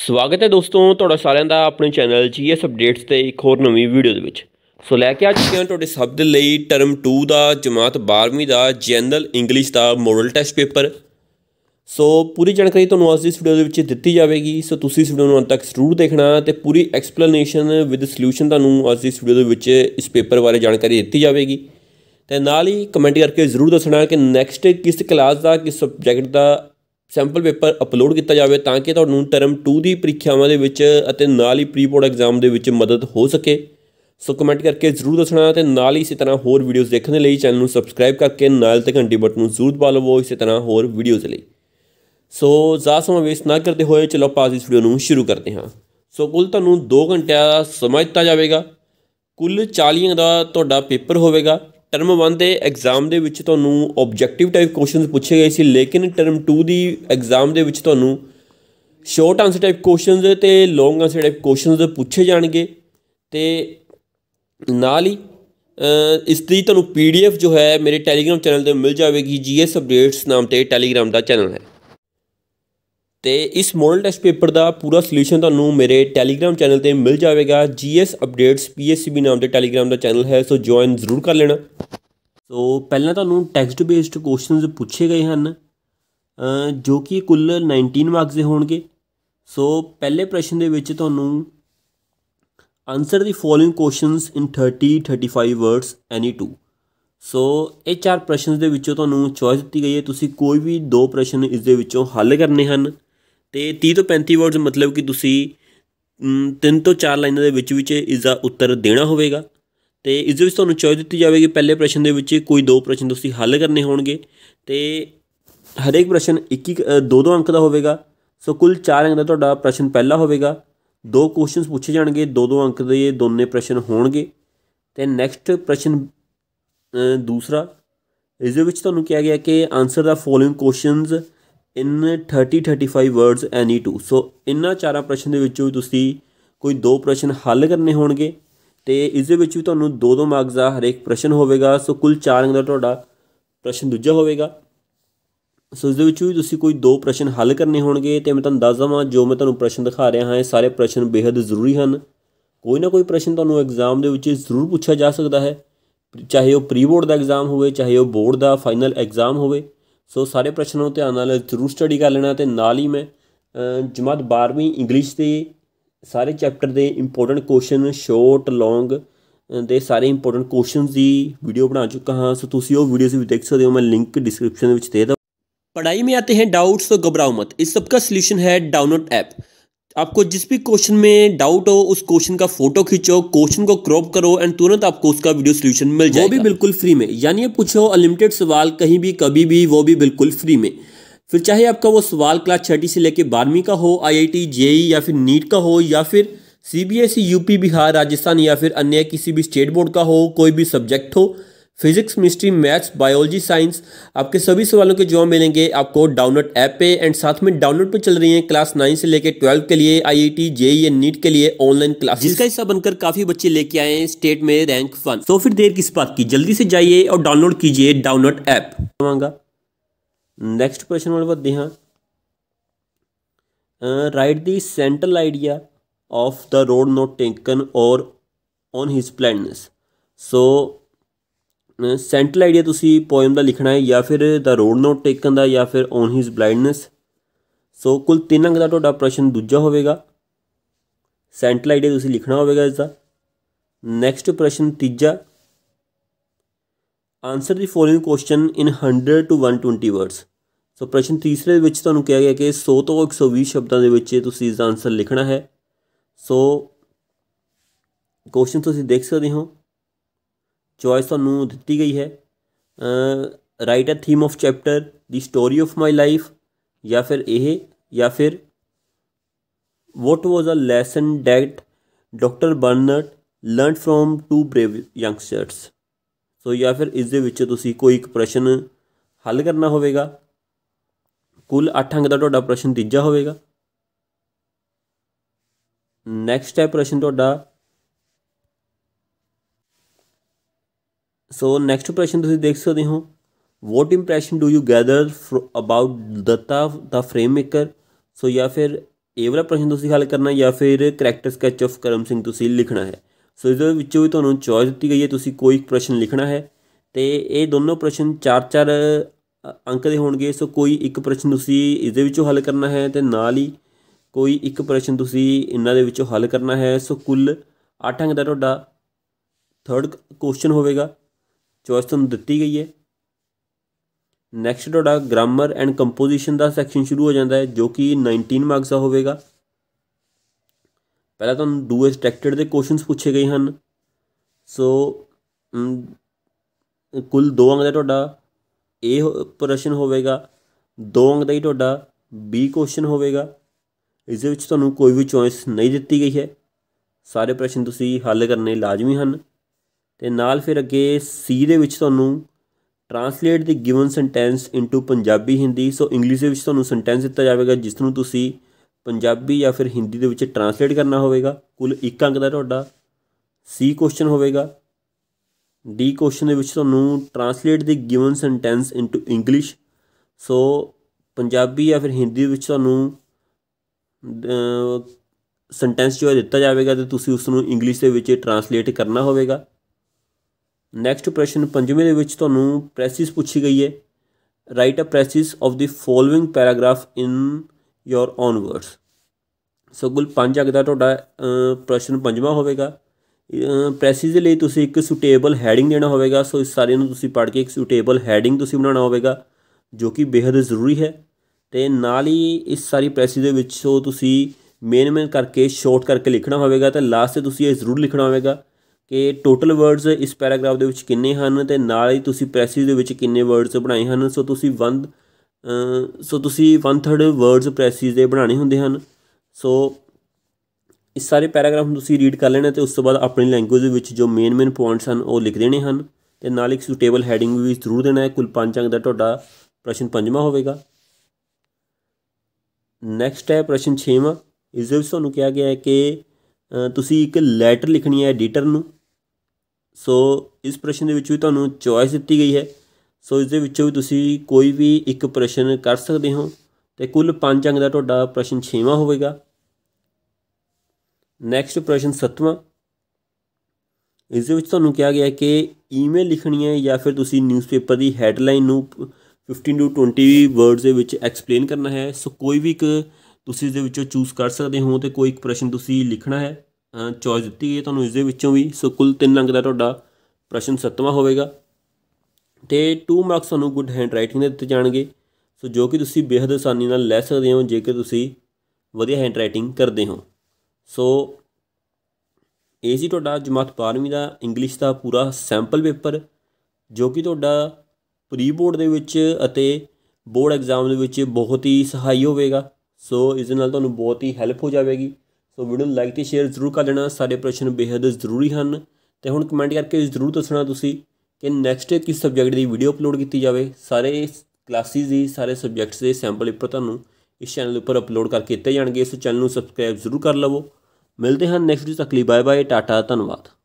ਸਵਾਗਤ ਹੈ ਦੋਸਤੋ ਤੁਹਾਡਾ ਸਾਰਿਆਂ ਦਾ ਆਪਣੇ ਚੈਨਲ ਇਸ ਅਪਡੇਟਸ ਤੇ ਇੱਕ ਹੋਰ ਨਵੀਂ ਵੀਡੀਓ ਦੇ ਵਿੱਚ ਸੋ ਲੈ ਕੇ ਆ ਚੁੱਕੇ ਹਾਂ ਤੁਹਾਡੇ ਸਭ ਦੇ ਲਈ ਟਰਮ 2 ਦਾ ਜਮਾਤ 12ਵੀਂ ਦਾ ਜਨਰਲ ਇੰਗਲਿਸ਼ ਦਾ ਮੋਡਲ ਟੈਸਟ ਪੇਪਰ ਸੋ ਪੂਰੀ ਜਾਣਕਾਰੀ ਤੁਹਾਨੂੰ ਅੱਜ ਦੀ ਵੀਡੀਓ ਦੇ ਵਿੱਚ ਦਿੱਤੀ ਜਾਵੇਗੀ ਸੋ ਤੁਸੀਂ ਇਸ ਵੀਡੀਓ ਨੂੰ ਅੰਤ ਤੱਕ ਜ਼ਰੂਰ ਦੇਖਣਾ ਤੇ ਪੂਰੀ ਐਕਸਪਲੇਨੇਸ਼ਨ ਵਿਦ ਸੋਲੂਸ਼ਨ ਤੁਹਾਨੂੰ ਅੱਜ ਦੀ ਵੀਡੀਓ ਦੇ ਵਿੱਚ ਇਸ ਪੇਪਰ ਬਾਰੇ ਜਾਣਕਾਰੀ ਦਿੱਤੀ ਜਾਵੇਗੀ ਤੇ ਨਾਲ ਹੀ ਕਮੈਂਟ ਕਰਕੇ ਜ਼ਰੂਰ ਦੱਸਣਾ ਕਿ ਨੈਕਸਟ ਕਿਸ ਕਲਾਸ ਦਾ ਕਿਸ ਸਬਜੈਕਟ ਦਾ ਸੈਂਪਲ ਪੇਪਰ ਅਪਲੋਡ ਕੀਤਾ ਜਾਵੇ ਤਾਂ ਕਿ ਤੁਹਾਨੂੰ ਟਰਮ 2 ਦੀ ਪ੍ਰੀਖਿਆਵਾਂ ਦੇ ਵਿੱਚ ਅਤੇ ਨਾਲ ਹੀ ਪ੍ਰੀ ਬੋਰਡ ਐਗਜ਼ਾਮ ਦੇ ਵਿੱਚ ਮਦਦ ਹੋ ਸਕੇ ਸੋ ਕਮੈਂਟ ਕਰਕੇ ਜ਼ਰੂਰ ਦੱਸਣਾ ਤੇ ਨਾਲ ਹੀ ਇਸੇ ਤਰ੍ਹਾਂ ਹੋਰ ਵੀਡੀਓਜ਼ ਦੇਖਣ ਦੇ ਲਈ ਚੈਨਲ ਨੂੰ ਸਬਸਕ੍ਰਾਈਬ ਕਰਕੇ ਨਾਲ ਤੇ ਘੰਟੀ ਬਟਨ ਨੂੰ ਜ਼ਰੂਰ ਦਬਾ ਲਵੋ ਇਸੇ ਤਰ੍ਹਾਂ ਹੋਰ ਵੀਡੀਓਜ਼ ਲਈ ਸੋ ਜ਼ਿਆਦਾ ਸਮਾਂ ਵੇਸਟ ਨਾ ਕਰਦੇ ਹੋਏ ਚਲੋ ਪਾਸ ਇਸ ਵੀਡੀਓ ਨੂੰ ਸ਼ੁਰੂ ਕਰਦੇ ਹਾਂ ਸੋ ਕੁੱਲ ਤੁਹਾਨੂੰ 2 ਘੰਟਿਆਂ ਦਾ ਸਮਾਂ ਦਿੱਤਾ ਜਾਵੇਗਾ ਕੁੱਲ 40 ਦਾ ਤੁਹਾਡਾ ਪੇਪਰ ਹੋਵੇਗਾ ਟਰਮ 1 ਦੇ ਐਗਜ਼ਾਮ ਦੇ ਵਿੱਚ ਤੁਹਾਨੂੰ ਆਬਜੈਕਟਿਵ ਟਾਈਪ ਕੁਐਸਚਨਸ ਪੁੱਛੇ ਗਏ ਸੀ ਲੇਕਿਨ ਟਰਮ 2 ਦੀ ਐਗਜ਼ਾਮ ਦੇ ਵਿੱਚ ਤੁਹਾਨੂੰ ਸ਼ਾਰਟ ਆਨਸਰ ਟਾਈਪ ਕੁਐਸਚਨਸ ਤੇ ਲੌਂਗ ਆਨਸਰ ਟਾਈਪ ਕੁਐਸਚਨਸ ਪੁੱਛੇ ਜਾਣਗੇ ਤੇ ਨਾਲ ਹੀ ਇਸ ਦੀ ਤੁਹਾਨੂੰ ਪੀਡੀਐਫ ਜੋ ਹੈ ਮੇਰੇ ਟੈਲੀਗ੍ਰਾਮ ਚੈਨਲ ਤੇ ਮਿਲ ਜਾਵੇਗੀ ਜੀਐਸ ਅਪਡੇਟਸ ਨਾਮ ਤੇ ਟੈਲੀਗ੍ਰਾਮ ਦਾ ਚੈਨਲ ਹੈ ਤੇ ਇਸ ਮੋਡਲ ਟੈਸਟ ਪੇਪਰ ਦਾ ਪੂਰਾ ਸੋਲੂਸ਼ਨ ਤੁਹਾਨੂੰ ਮੇਰੇ ਟੈਲੀਗ੍ਰam ਚੈਨਲ ਤੇ ਮਿਲ ਜਾਵੇਗਾ ਜੀਐਸ ਅਪਡੇਟਸ ਪੀਐਸਸੀਬੀ ਨਾਮ ਦੇ ਟੈਲੀਗ੍ਰam ਦਾ ਚੈਨਲ ਹੈ ਸੋ ਜੁਆਇਨ ਜ਼ਰੂਰ ਕਰ ਲੈਣਾ ਸੋ ਪਹਿਲਾਂ ਤੁਹਾਨੂੰ ਟੈਕਸਟ ਬੇਸਡ ਕੁਐਸਚਨਸ ਪੁੱਛੇ ਗਏ ਹਨ ਜੋ ਕਿ ਕੁੱਲ 19 ਮਾਰਕਸ ਦੇ ਹੋਣਗੇ ਸੋ ਪਹਿਲੇ ਪ੍ਰਸ਼ਨ ਦੇ ਵਿੱਚ ਤੁਹਾਨੂੰ answer the following questions in 30 35 words any two so ਇਹ ਚਾਰ ਪ੍ਰਸ਼ਨਸ ਦੇ ਵਿੱਚੋਂ ਤੁਹਾਨੂੰ ਚੋਇਸ ਦਿੱਤੀ ਗਈ ਹੈ ਤੁਸੀਂ ਕੋਈ ਵੀ ਦੋ ਪ੍ਰਸ਼ਨ ਇਸ ਦੇ ਵਿੱਚੋਂ ਹੱਲ ਕਰਨੇ ਹਨ ਤੇ 30 ਤੋਂ 35 ਵਰਡਸ ਮਤਲਬ ਕਿ ਤੁਸੀਂ ਤਿੰਨ ਤੋਂ ਚਾਰ ਲਾਈਨਾਂ ਦੇ ਵਿੱਚ ਵਿੱਚ ਇਸ ਦਾ ਉੱਤਰ ਦੇਣਾ ਹੋਵੇਗਾ ਤੇ ਇਸ ਦੇ ਵਿੱਚ ਤੁਹਾਨੂੰ ਚੋਇਸ ਦਿੱਤੀ ਜਾਵੇਗੀ ਪਹਿਲੇ ਪ੍ਰਸ਼ਨ ਦੇ ਵਿੱਚ ਕੋਈ ਦੋ ਪ੍ਰਸ਼ਨ ਤੁਸੀਂ ਹੱਲ ਕਰਨੇ ਹੋਣਗੇ ਤੇ ਹਰੇਕ ਪ੍ਰਸ਼ਨ ਇੱਕ ਇੱਕ ਦੋ ਦੋ ਅੰਕ ਦਾ ਹੋਵੇਗਾ ਸੋ ਕੁੱਲ ਚਾਰ ਅੰਕ ਦਾ ਤੁਹਾਡਾ ਪ੍ਰਸ਼ਨ ਪਹਿਲਾ ਹੋਵੇਗਾ ਦੋ ਕੁਐਸਚਨਸ ਪੁੱਛੇ ਜਾਣਗੇ ਦੋ ਦੋ ਅੰਕ ਦੇ ਦੋਨੇ ਪ੍ਰਸ਼ਨ ਹੋਣਗੇ ਤੇ ਨੈਕਸਟ ਪ੍ਰਸ਼ਨ ਦੂਸਰਾ ਇਸ ਦੇ ਵਿੱਚ ਤੁਹਾਨੂੰ ਕਿਹਾ ਗਿਆ ਕਿ answer the following questions in 30 35 words any two so ਇਨਾਂ ਚਾਰਾਂ ਪ੍ਰਸ਼ਨ ਦੇ ਵਿੱਚੋਂ ਤੁਸੀਂ ਕੋਈ ਦੋ ਪ੍ਰਸ਼ਨ ਹੱਲ ਕਰਨੇ ਹੋਣਗੇ ਤੇ ਇਸ ਦੇ ਵਿੱਚ ਵੀ ਤੁਹਾਨੂੰ ਦੋ ਦੋ ਮਾਰਕਸ ਦਾ ਹਰੇਕ ਪ੍ਰਸ਼ਨ ਹੋਵੇਗਾ ਸੋ ਕੁੱਲ ਚਾਰ ਅੰਕ ਦਾ ਤੁਹਾਡਾ ਪ੍ਰਸ਼ਨ ਦੂਜਾ ਹੋਵੇਗਾ ਸੋ ਇਸ ਦੇ ਵਿੱਚ ਵੀ ਤੁਸੀਂ ਕੋਈ ਦੋ ਪ੍ਰਸ਼ਨ ਹੱਲ ਕਰਨੇ ਹੋਣਗੇ ਤੇ ਮੈਂ ਤੁਹਾਨੂੰ ਦੱਸ ਦਵਾਂ ਜੋ ਮੈਂ ਤੁਹਾਨੂੰ ਪ੍ਰਸ਼ਨ ਦਿਖਾ ਰਿਹਾ ਹਾਂ ਇਹ ਸਾਰੇ ਪ੍ਰਸ਼ਨ ਬੇहद ਜ਼ਰੂਰੀ ਹਨ ਕੋਈ ਨਾ ਕੋਈ ਪ੍ਰਸ਼ਨ ਤੁਹਾਨੂੰ ਐਗਜ਼ਾਮ ਦੇ ਵਿੱਚ ਜ਼ਰੂਰ ਪੁੱਛਿਆ ਜਾ ਸਕਦਾ ਹੈ ਚਾਹੇ ਉਹ ਪ੍ਰੀ ਬੋਰਡ ਦਾ ਐਗਜ਼ਾਮ ਹੋਵੇ ਚਾਹੇ ਉਹ ਬੋਰਡ ਦਾ ਫਾਈਨਲ ਐਗਜ਼ਾਮ ਹੋਵੇ ਸੋ ਸਾਰੇ ਪ੍ਰਸ਼ਨਾਂ ਨੂੰ ਧਿਆਨ ਨਾਲ ਜ਼ਰੂਰ ਸਟੱਡੀ ਕਰ ਲੈਣਾ ਤੇ ਨਾਲ ਹੀ ਮੈਂ ਜਮਾਤ 12ਵੀਂ ਇੰਗਲਿਸ਼ ਦੇ ਸਾਰੇ ਚੈਪਟਰ ਦੇ ਇੰਪੋਰਟੈਂਟ ਕੁਐਸਚਨ ਸ਼ਾਰਟ ਲੌਂਗ ਦੇ ਸਾਰੇ ਇੰਪੋਰਟੈਂਟ ਕੁਐਸਚਨਸ ਦੀ ਵੀਡੀਓ ਬਣਾ ਚੁੱਕਾ ਹਾਂ ਸੋ ਤੁਸੀਂ ਉਹ ਵੀਡੀਓਸ ਵੀ ਦੇਖ ਸਕਦੇ ਹੋ ਮੈਂ ਲਿੰਕ ਡਿਸਕ੍ਰਿਪਸ਼ਨ ਵਿੱਚ ਦੇ ਪੜਾਈ ਮੇ ਆਤੇ ਹੈ ਡਾਊਟਸ ਤੋਂ ਘਬਰਾਓ ਮਤ ਇਸ ਸਭ ਦਾ ਸੋਲੂਸ਼ਨ ਹੈ ਡਾਊਨਲੋਡ ਐਪ आपको जिस भी क्वेश्चन में डाउट हो उस क्वेश्चन का फोटो खींचो क्वेश्चन को क्रॉप करो एंड तुरंत आपको उसका वीडियो सोल्यूशन मिल जाए वो भी बिल्कुल फ्री में यानी पूछो अनलिमिटेड सवाल कहीं भी कभी भी वो भी बिल्कुल फ्री में फिर चाहे आपका वो सवाल क्लास छठी से लेकर बारहवीं का हो आईआईटी जेई e या फिर नीट का हो या फिर सीबीएसई यूपी बिहार राजस्थान या फिर अन्य किसी भी स्टेट बोर्ड का हो कोई भी सब्जेक्ट हो physics chemistry maths biology science आपके सभी सवालों के जवाब मिलेंगे आपको डाउनलोड ऐप पे एंड साथ में डाउनलोड पे चल रही है क्लास नाइन से लेकर ट्वेल्व के लिए I I T JEE and NEET के लिए ऑनलाइन क्लास जिसका हिस्सा बनकर काफी बच्चे लेके आए हैं स्टेट में रैंक वन तो फिर देर किस बात की जल्दी से जाइए और डाउनलोड कीजिए डाउनलोड ऐप मांगा नेक्स्ट क्वेश्चन वाले बढ़ते हैं write the central idea of the road not taken और on his plans so central idea ਤੁਸੀਂ ਪੋਇਮ ਦਾ ਲਿਖਣਾ ਹੈ ਜਾਂ ਫਿਰ ਦਾ ਰੋਡ ਨੋਟ ਟੇਕਨ ਦਾ ਜਾਂ ਫਿਰ ਔਨ ਹਿਸ ਬਲਾਈਂਡਨੈਸ ਸੋ ਕੁਲ ਤਿੰਨ ਅੰਕ ਦਾ ਤੁਹਾਡਾ ਪ੍ਰਸ਼ਨ ਦੂਜਾ ਹੋਵੇਗਾ ਸੈਂਟਰਲ ਆਈਡੀਆ ਤੁਸੀਂ ਲਿਖਣਾ ਹੋਵੇਗਾ ਇਸ ਦਾ ਨੈਕਸਟ ਪ੍ਰਸ਼ਨ ਤੀਜਾ answer the following question in 100 to 120 words so ਪ੍ਰਸ਼ਨ ਤੀਸਰੇ ਵਿੱਚ ਤੁਹਾਨੂੰ ਕਿਹਾ ਗਿਆ ਕਿ 100 ਤੋਂ 120 ਸ਼ਬਦਾਂ ਦੇ ਵਿੱਚ ਤੁਸੀਂ ਇਸ ਦਾ ਆਨਸਰ ਲਿਖਣਾ ਹੈ ਸੋ ਕੁਐਸਚਨ ਤੁਸੀਂ ਦੇਖ ਸਕਦੇ ਹੋ ਚੋਇਸ ਤੁਹਾਨੂੰ ਦਿੱਤੀ ਗਈ ਹੈ write a theme of chapter the story of my life ਜਾਂ ਫਿਰ ਇਹ ਜਾਂ ਫਿਰ what was a lesson that doctor Barnardo learned from two brave youngsters so ਜਾਂ ਫਿਰ ਇਸ ਦੇ ਵਿੱਚ ਤੁਸੀਂ ਕੋਈ ਇੱਕ ਪ੍ਰਸ਼ਨ ਹੱਲ ਕਰਨਾ ਹੋਵੇਗਾ ਕੁੱਲ 8 ਅੰਕ ਦਾ ਤੁਹਾਡਾ ਪ੍ਰਸ਼ਨ ਤੀਜਾ ਹੋਵੇਗਾ ਨੈਕਸਟ ਹੈ ਪ੍ਰਸ਼ਨ ਤੁਹਾਡਾ ਸੋ ਨੈਕਸਟ ਪ੍ਰਸ਼ਨ ਤੁਸੀਂ ਦੇਖ ਸਕਦੇ ਹੋ what impression do you gather about Datta the frame maker so ਜਾਂ ਫਿਰ ਇਹ ਵਾਲਾ ਪ੍ਰਸ਼ਨ ਤੁਸੀਂ ਹੱਲ ਕਰਨਾ ਜਾਂ ਫਿਰ character sketch of Karam Singh ਤੁਸੀਂ ਲਿਖਣਾ ਹੈ ਸੋ ਇਸ ਦੇ ਵਿੱਚੋਂ ਵੀ ਤੁਹਾਨੂੰ ਚੋਇਸ ਦਿੱਤੀ ਗਈ ਹੈ ਤੁਸੀਂ ਕੋਈ ਇੱਕ ਪ੍ਰਸ਼ਨ ਲਿਖਣਾ ਹੈ ਤੇ ਇਹ ਦੋਨੋਂ ਪ੍ਰਸ਼ਨ 4-4 ਅੰਕ ਦੇ ਹੋਣਗੇ ਸੋ ਕੋਈ ਇੱਕ ਪ੍ਰਸ਼ਨ ਤੁਸੀਂ ਇਸ ਦੇ ਵਿੱਚੋਂ ਹੱਲ ਕਰਨਾ ਹੈ ਤੇ ਨਾਲ ਹੀ ਕੋਈ ਇੱਕ ਪ੍ਰਸ਼ਨ ਤੁਸੀਂ ਇਹਨਾਂ ਦੇ ਵਿੱਚੋਂ ਹੱਲ ਕਰਨਾ ਹੈ ਸੋ ਕੁੱਲ 8 ਅੰਕ ਦਾ ਤੁਹਾਡਾ ਥਰਡ ਕੁਐਸਚਨ ਹੋਵੇਗਾ ਚੋਇਸ ਤੁਹਾਨੂੰ ਦਿੱਤੀ ਗਈ ਹੈ ਨੈਕਸਟ ਤੁਹਾਡਾ ਗ੍ਰਾਮਰ ਐਂਡ ਕੰਪੋਜੀਸ਼ਨ ਦਾ ਸੈਕਸ਼ਨ ਸ਼ੁਰੂ ਹੋ ਜਾਂਦਾ ਹੈ ਜੋ ਕਿ 19 ਮਾਰਕਸ ਦਾ ਹੋਵੇਗਾ ਪਹਿਲਾਂ ਤੁਹਾਨੂੰ ਡੂ ਐਬਸਟ੍ਰੈਕਟਡ ਦੇ ਕੁਐਸਚਨਸ ਪੁੱਛੇ ਗਏ ਹਨ ਸੋ ਕੁੱਲ ਦੋ ਅੰਕ ਦਾ ਤੁਹਾਡਾ ਇਹ ਪ੍ਰਸ਼ਨ ਹੋਵੇਗਾ ਦੋ ਅੰਕ ਦਾ ਹੀ ਤੁਹਾਡਾ ਬੀ ਕੁਐਸਚਨ ਹੋਵੇਗਾ ਇਸ ਦੇ ਵਿੱਚ ਤੁਹਾਨੂੰ ਕੋਈ ਵੀ ਚੋਇਸ ਨਹੀਂ ਦਿੱਤੀ ਗਈ ਹੈ ਸਾਰੇ ਪ੍ਰਸ਼ਨ ਤੁਸੀਂ ਹੱਲ ਕਰਨੇ ਲਾਜ਼ਮੀ ਹਨ ਤੇ ਨਾਲ ਫਿਰ ਅੱਗੇ ਸੀ ਦੇ ਵਿੱਚ ਤੁਹਾਨੂੰ translate the given sentence into Punjabi Hindi so English ਦੇ ਵਿੱਚ ਤੁਹਾਨੂੰ ਸੈਂਟੈਂਸ ਦਿੱਤਾ ਜਾਵੇਗਾ ਜਿਸ ਨੂੰ ਤੁਸੀਂ ਪੰਜਾਬੀ ਜਾਂ ਫਿਰ ਹਿੰਦੀ ਦੇ ਵਿੱਚ ਟਰਾਂਸਲੇਟ ਕਰਨਾ ਹੋਵੇਗਾ ਕੁੱਲ 1 ਅੰਕ ਦਾ ਤੁਹਾਡਾ ਸੀ ਕੁਐਸਚਨ ਹੋਵੇਗਾ ਡੀ ਕੁਐਸਚਨ ਦੇ ਵਿੱਚ ਤੁਹਾਨੂੰ translate the given sentence into English so Punjabi ਜਾਂ ਫਿਰ ਹਿੰਦੀ ਵਿੱਚ ਤੁਹਾਨੂੰ ਸੈਂਟੈਂਸ ਜੋ ਦਿੱਤਾ ਜਾਵੇਗਾ ਤੇ ਤੁਸੀਂ ਉਸ ਨੂੰ ਇੰਗਲਿਸ਼ ਦੇ ਵਿੱਚ ਟਰਾਂਸਲੇਟ ਕਰਨਾ ਹੋਵੇਗਾ ਨੈਕਸਟ ਪ੍ਰਸ਼ਨ ਪੰਜਵੇਂ ਦੇ ਵਿੱਚ ਤੁਹਾਨੂੰ ਪ੍ਰੈਸਿਸ ਪੁੱਛੀ ਗਈ ਹੈ write a precis of the following paragraph in your own words so ਗੁਲ 5 ਅਗ ਦਾ ਤੁਹਾਡਾ ਪ੍ਰਸ਼ਨ ਪੰਜਵਾਂ ਹੋਵੇਗਾ ਪ੍ਰੈਸਿਸ ਲਈ ਤੁਸੀਂ ਇੱਕ ਸੂਟੇਬਲ ਹੈਡਿੰਗ ਦੇਣਾ ਹੋਵੇਗਾ ਸੋ ਇਸ ਸਾਰੇ ਨੂੰ ਤੁਸੀਂ ਪੜ੍ਹ ਕੇ ਇੱਕ ਸੂਟੇਬਲ ਹੈਡਿੰਗ ਤੁਸੀਂ ਬਣਾਉਣਾ ਹੋਵੇਗਾ ਜੋ ਕਿ ਬੇहद ਜ਼ਰੂਰੀ ਹੈ ਤੇ ਨਾਲ ਹੀ ਇਸ ਸਾਰੀ ਪ੍ਰੈਸਿਸ ਦੇ ਵਿੱਚ ਸੋ ਤੁਸੀਂ ਮੇਨ ਮੇਨ ਕਰਕੇ ਸ਼ਾਰਟ ਕਰਕੇ ਲਿਖਣਾ ਹੋਵੇਗਾ ਤੇ ਲਾਸਟ ਤੇ ਤੁਸੀਂ ਇਹ ਜ਼ਰੂਰ ਲਿਖਣਾ ਹੋਵੇਗਾ ਕਿ ਟੋਟਲ ਵਰਡਸ ਇਸ ਪੈਰਾਗ੍ਰਾਫ ਦੇ ਵਿੱਚ ਕਿੰਨੇ ਹਨ ਤੇ ਨਾਲ ਹੀ ਤੁਸੀਂ ਪ੍ਰੈਸਿਸ ਦੇ ਵਿੱਚ ਕਿੰਨੇ ਵਰਡਸ ਬਣਾਏ ਹਨ ਸੋ ਤੁਸੀਂ 1 ਸੋ ਤੁਸੀਂ 1/3 ਵਰਡਸ ਪ੍ਰੈਸਿਸ ਦੇ ਬਣਾਣੇ ਹੁੰਦੇ ਹਨ ਸੋ ਇਸ ਸਾਰੇ ਪੈਰਾਗ੍ਰਾਫ ਨੂੰ ਤੁਸੀਂ ਰੀਡ ਕਰ ਲੈਣਾ ਤੇ ਉਸ ਤੋਂ ਬਾਅਦ ਆਪਣੀ ਲੈਂਗੁਏਜ ਵਿੱਚ ਜੋ ਮੇਨ ਮੇਨ ਪੁਆਇੰਟਸ ਹਨ ਉਹ ਲਿਖ ਦੇਣੇ ਹਨ ਤੇ ਨਾਲ ਇੱਕ ਸੂਟੇਬਲ ਹੈਡਿੰਗ ਵੀ ਜ਼ਰੂਰ ਦੇਣਾ ਹੈ ਕੁੱਲ ਪੰਜ ਅੰਕ ਦਾ ਤੁਹਾਡਾ ਪ੍ਰਸ਼ਨ ਪੰਜਵਾਂ ਹੋਵੇਗਾ ਨੈਕਸਟ ਹੈ ਪ੍ਰਸ਼ਨ 6ਵਾਂ ਇਸ ਦੇ ਵਿੱਚ ਤੁਹਾਨੂੰ ਕਿਹਾ ਗਿਆ ਹੈ ਕਿ ਤੁਸੀਂ ਇੱਕ ਲੈਟਰ ਲਿਖਣੀ ਹੈ ਐਡੀਟਰ ਨੂੰ ਸੋ ਇਸ ਪ੍ਰਸ਼ਨ ਦੇ ਵਿੱਚ ਵੀ ਤੁਹਾਨੂੰ ਚੋਇਸ ਦਿੱਤੀ ਗਈ ਹੈ ਸੋ ਇਸ ਦੇ ਵਿੱਚੋਂ ਵੀ ਤੁਸੀਂ ਕੋਈ ਵੀ ਇੱਕ ਪ੍ਰਸ਼ਨ ਕਰ ਸਕਦੇ ਹੋ ਤੇ ਕੁੱਲ 5 ਅੰਕ ਦਾ ਤੁਹਾਡਾ ਪ੍ਰਸ਼ਨ 6ਵਾਂ ਹੋਵੇਗਾ ਨੈਕਸਟ ਪ੍ਰਸ਼ਨ 7ਵਾਂ ਇਸ ਦੇ ਵਿੱਚ ਤੁਹਾਨੂੰ ਕਿਹਾ ਗਿਆ ਕਿ ਈਮੇਲ ਲਿਖਣੀ ਹੈ ਜਾਂ ਫਿਰ ਤੁਸੀਂ ਨਿਊਜ਼ਪੇਪਰ ਦੀ ਹੈਡਲਾਈਨ ਨੂੰ 15 ਤੋਂ 20 ਵਰਡਸ ਦੇ ਵਿੱਚ ਐਕਸਪਲੇਨ ਕਰਨਾ ਹੈ ਸੋ ਕੋਈ ਵੀ ਇੱਕ ਤੁਸੀਂ ਇਸ ਦੇ ਵਿੱਚੋਂ ਚੂਜ਼ ਕਰ ਸਕਦੇ ਹੋ ਤੇ ਕੋਈ ਇੱਕ ਪ੍ਰਸ਼ਨ ਤੁਸੀਂ ਲਿਖਣਾ ਹੈ ਚੋਇਸ ਦਿੱਤੀ ਗਈ ਹੈ ਤੁਹਾਨੂੰ ਇਸ ਦੇ ਵਿੱਚੋਂ ਵੀ ਸੋ ਕੁੱਲ 3 ਅੰਕ ਦਾ ਤੁਹਾਡਾ ਪ੍ਰਸ਼ਨ 7ਵਾਂ ਹੋਵੇਗਾ ਤੇ 2 ਮਾਰਕਸ ਤੁਹਾਨੂੰ ਗੁੱਡ ਹੈਂਡ ਰਾਈਟਿੰਗ ਦੇ ਦਿੱਤੇ ਜਾਣਗੇ ਸੋ ਜੋ ਕਿ ਤੁਸੀਂ ਬੇਹਦ ਆਸਾਨੀ ਨਾਲ ਲੈ ਸਕਦੇ ਹੋ ਜੇਕਰ ਤੁਸੀਂ ਵਧੀਆ ਹੈਂਡ ਰਾਈਟਿੰਗ ਕਰਦੇ ਹੋ ਸੋ ਇਹ ਸੀ ਤੁਹਾਡਾ ਜਮਾਤ 12ਵੀਂ ਦਾ ਇੰਗਲਿਸ਼ ਦਾ ਪੂਰਾ ਸੈਂਪਲ ਪੇਪਰ ਜੋ ਕਿ ਤੁਹਾਡਾ ਪ੍ਰੀ ਬੋਰਡ ਦੇ ਵਿੱਚ ਅਤੇ ਬੋਰਡ ਐਗਜ਼ਾਮ ਦੇ ਵਿੱਚ ਬਹੁਤ ਹੀ ਸਹਾਈ ਹੋਵੇਗਾ ਸੋ ਇਸ ਨਾਲ ਤੁਹਾਨੂੰ ਬਹੁਤ ਹੀ ਹੈਲਪ ਹੋ ਜਾਵੇਗੀ ਸੋ ਵੀਡੀਓ ਲਾਈਕ ਤੇ ਸ਼ੇਅਰ ਜ਼ਰੂਰ ਕਰ ਲੈਣਾ ਸਾਡੇ ਪ੍ਰਸ਼ਨ ਬੇहद ਜ਼ਰੂਰੀ ਹਨ ਤੇ ਹੁਣ ਕਮੈਂਟ ਕਰਕੇ ਜ਼ਰੂਰ ਦੱਸਣਾ ਤੁਸੀਂ ਕਿ ਨੈਕਸਟ ਕਿਸ ਸਬਜੈਕਟ ਦੀ ਵੀਡੀਓ ਅਪਲੋਡ ਕੀਤੀ ਜਾਵੇ ਸਾਰੇ ਕਲਾਸਿਸ ਦੀ ਸਾਰੇ ਸਬਜੈਕਟਸ ਦੇ ਸੈਂਪਲ ਪੇਪਰ ਤੁਹਾਨੂੰ ਇਸ ਚੈਨਲ ਉੱਪਰ ਅਪਲੋਡ ਕਰਕੇ ਦਿੱਤੇ ਜਾਣਗੇ ਇਸ ਚੈਨਲ ਨੂੰ ਸਬਸਕ੍ਰਾਈਬ ਜ਼ਰੂਰ ਕਰ ਲਵੋ ਮਿਲਦੇ ਹਾਂ ਨੈਕਸਟ ਵੀਡੀਓ ਤੱਕ ਲਈ ਬਾਏ ਬਾਏ ਟਾਟਾ ਧੰਨਵਾਦ